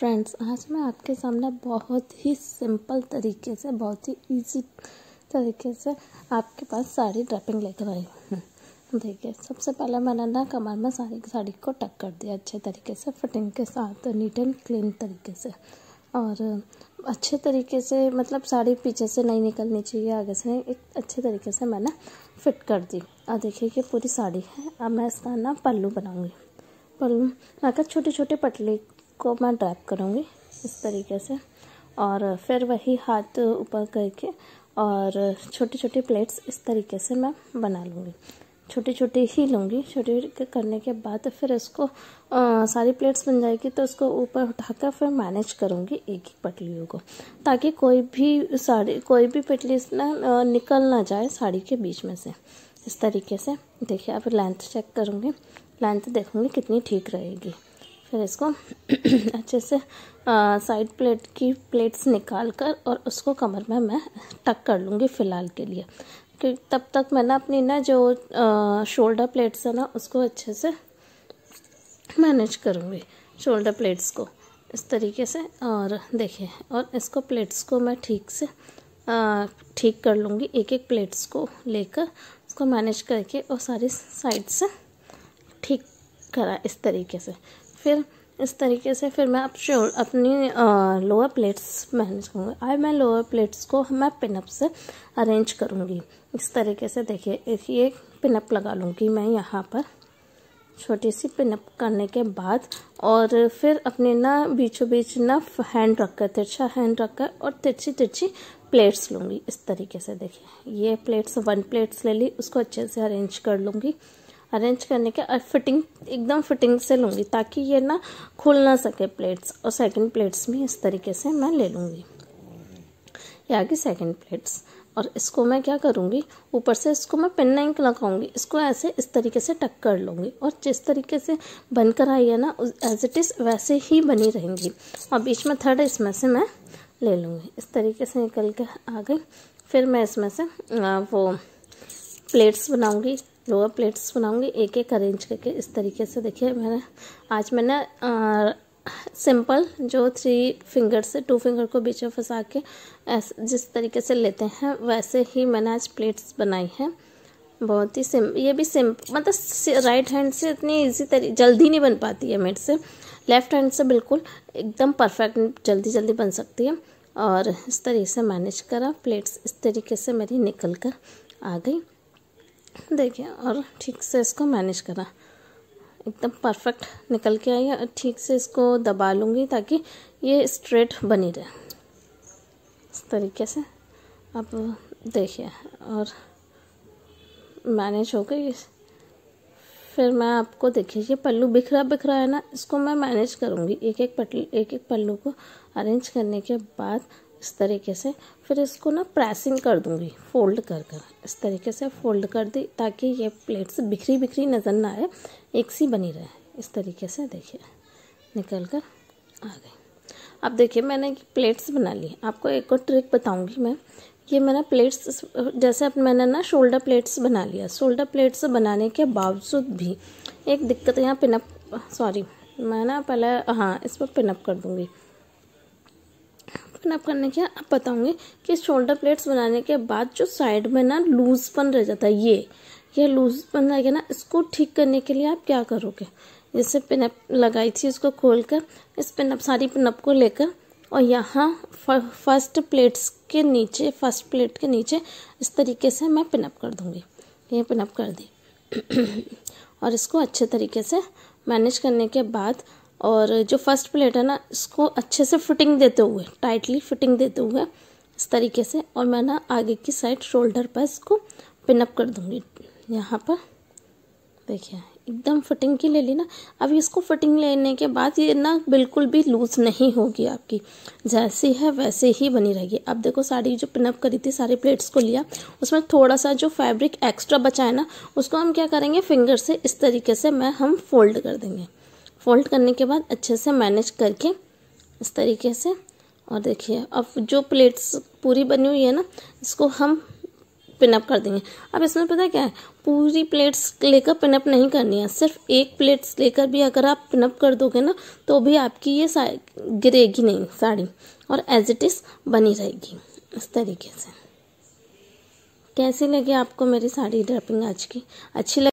friends आज मैं आपके सामने बहुत ही सिंपल तरीके से बहुत ही इजी तरीके से आपके पास साड़ी ड्रेपिंग लेकर आई हूँ देखिए सबसे पहले मैंने ना कमर में सारी साड़ी को टक कर दिया अच्छे तरीके से फिटिंग के साथ नीट एंड क्लीन तरीके से और अच्छे तरीके से मतलब साड़ी पीछे से नहीं निकलनी चाहिए आगे से एक अच्छे तरीके से मैंने फिट कर दी और देखिए ये पूरी साड़ी है अब मैं इसका ना पल्लू बनाऊँगी पल्लू मैं छोटे छोटे पटले को मैं ड्रैप करूँगी इस तरीके से और फिर वही हाथ ऊपर करके और छोटी छोटी प्लेट्स इस तरीके से मैं बना लूँगी छोटी छोटी ही लूँगी छोटी करने के बाद फिर इसको आ, सारी प्लेट्स बन जाएगी तो उसको ऊपर उठाकर फिर मैनेज करूँगी एक एक पटलियों को ताकि कोई भी साड़ी कोई भी पटली ना निकल ना जाए साड़ी के बीच में से इस तरीके से देखिए अब लेंथ चेक करूँगी लेंथ देखूँगी कितनी ठीक रहेगी फिर इसको अच्छे से साइड प्लेट की प्लेट्स निकाल कर और उसको कमर में मैं टक कर लूँगी फ़िलहाल के लिए क्योंकि तब तक मैं ना अपनी ना जो शोल्डर प्लेट्स है ना उसको अच्छे से मैनेज करूँगी शोल्डर प्लेट्स को इस तरीके से और देखिए और इसको प्लेट्स को मैं ठीक से ठीक कर लूँगी एक एक प्लेट्स को लेकर उसको मैनेज करके और सारी साइड से ठीक करा इस तरीके से फिर इस तरीके से फिर मैं अब श्योर अपनी लोअर प्लेट्स मैनेज करूँगी आई मैं लोअर प्लेट्स को मैं पिनअप से अरेंज करूँगी इस तरीके से देखिए एक ये पिनअप लगा लूँगी मैं यहाँ पर छोटी सी पिनअप करने के बाद और फिर अपने ना बीचों बीच ना हैंड रख कर तिरछा हैंड रख कर और तिरछी तिरछी प्लेट्स लूँगी इस तरीके से देखिए ये प्लेट्स वन प्लेट्स ले ली उसको अच्छे से अरेंज कर लूँगी अरेंज करने के और फिटिंग एकदम फिटिंग से लूँगी ताकि ये ना खुल ना सके प्लेट्स और सेकंड प्लेट्स भी इस तरीके से मैं ले लूँगी ये आ सेकंड सेकेंड प्लेट्स और इसको मैं क्या करूँगी ऊपर से इसको मैं पेन नहीं लगाऊँगी इसको ऐसे इस तरीके से टक कर लूँगी और जिस तरीके से बनकर आई है ना एज इट इज़ वैसे ही बनी रहेंगी और बीच में थर्ड इसमें से मैं ले लूँगी इस तरीके से निकल के आ गई फिर मैं इसमें से वो प्लेट्स बनाऊँगी लोअर प्लेट्स बनाऊंगी एक एक अरेंज करके इस तरीके से देखिए मैंने आज मैंने सिंपल जो थ्री फिंगर से टू फिंगर को बीच में फंसा के जिस तरीके से लेते हैं वैसे ही मैंने आज प्लेट्स बनाई हैं बहुत ही सिम ये भी सिम मतलब राइट हैंड से इतनी इजी तरी जल्दी नहीं बन पाती है मेरे से लेफ़्ट हैंड से बिल्कुल एकदम परफेक्ट जल्दी जल्दी बन सकती है और इस तरीके से मैनेज करा प्लेट्स इस तरीके से मेरी निकल कर आ गई देखिए और ठीक से इसको मैनेज करा एकदम परफेक्ट निकल के आई और ठीक से इसको दबा लूँगी ताकि ये स्ट्रेट बनी रहे इस तरीके से आप देखिए और मैनेज हो गई फिर मैं आपको देखिए ये पल्लू बिखरा बिखरा है ना इसको मैं मैनेज करूँगी एक एक पटल एक एक पल्लू को अरेंज करने के बाद इस तरीके से फिर इसको ना प्रेसिंग कर दूँगी फोल्ड कर कर इस तरीके से फोल्ड कर दी ताकि ये प्लेट्स बिखरी बिखरी नज़र ना आए एक सी बनी रहे इस तरीके से देखिए निकल कर आ गई अब देखिए मैंने प्लेट्स बना ली आपको एक और ट्रिक बताऊंगी मैं ये मैंने प्लेट्स जैसे अब मैंने ना शोल्डर प्लेट्स बना लिया शोल्डर प्लेट्स बनाने के बावजूद भी एक दिक्कत यहाँ पिनअप सॉरी मैं ना पहले हाँ इस पर पिनअप कर दूँगी कनाप करने के आप बताऊंगे कि शोल्डर प्लेट्स बनाने के बाद जो साइड में ना लूज बन रह जाता है ये यह लूज रह गया ना इसको ठीक करने के लिए आप क्या करोगे जैसे पिनअप लगाई थी इसको खोल कर इस पिनअप सारी पिनअप को लेकर और यहाँ फर्स्ट प्लेट्स के नीचे फर्स्ट प्लेट के नीचे इस तरीके से मैं पिनअप कर दूँगी ये पिनअप कर दी और इसको अच्छे तरीके से मैनेज करने के बाद और जो फर्स्ट प्लेट है ना इसको अच्छे से फिटिंग देते हुए टाइटली फिटिंग देते हुए इस तरीके से और मैं ना आगे की साइड शोल्डर पर इसको पिनअप कर दूँगी यहाँ पर देखिए एकदम फिटिंग की ले ली ना अब इसको फिटिंग लेने के बाद ये ना बिल्कुल भी लूज नहीं होगी आपकी जैसी है वैसे ही बनी रहेगी अब देखो साड़ी जो पिनअप करी थी सारी प्लेट्स को लिया उसमें थोड़ा सा जो फैब्रिक एक्स्ट्रा बचा है ना उसको हम क्या करेंगे फिंगर से इस तरीके से मैं हम फोल्ड कर देंगे फोल्ड करने के बाद अच्छे से मैनेज करके इस तरीके से और देखिए अब जो प्लेट्स पूरी बनी हुई है ना इसको हम पिनअप कर देंगे अब इसमें पता क्या है पूरी प्लेट्स लेकर पिनअप नहीं करनी है सिर्फ एक प्लेट्स लेकर भी अगर आप पिनअप कर दोगे ना तो भी आपकी ये गिरेगी नहीं साड़ी और एज इट इज़ बनी रहेगी इस तरीके से कैसी लगी आपको मेरी साड़ी ड्रपिंग आज की अच्छी लगी